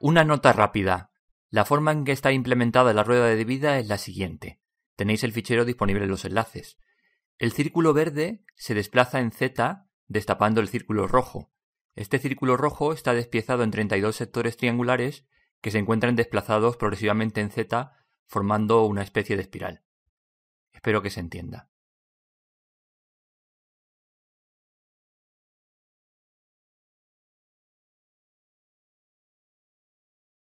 Una nota rápida. La forma en que está implementada la rueda de vida es la siguiente. Tenéis el fichero disponible en los enlaces. El círculo verde se desplaza en Z destapando el círculo rojo. Este círculo rojo está despiezado en 32 sectores triangulares que se encuentran desplazados progresivamente en Z formando una especie de espiral. Espero que se entienda.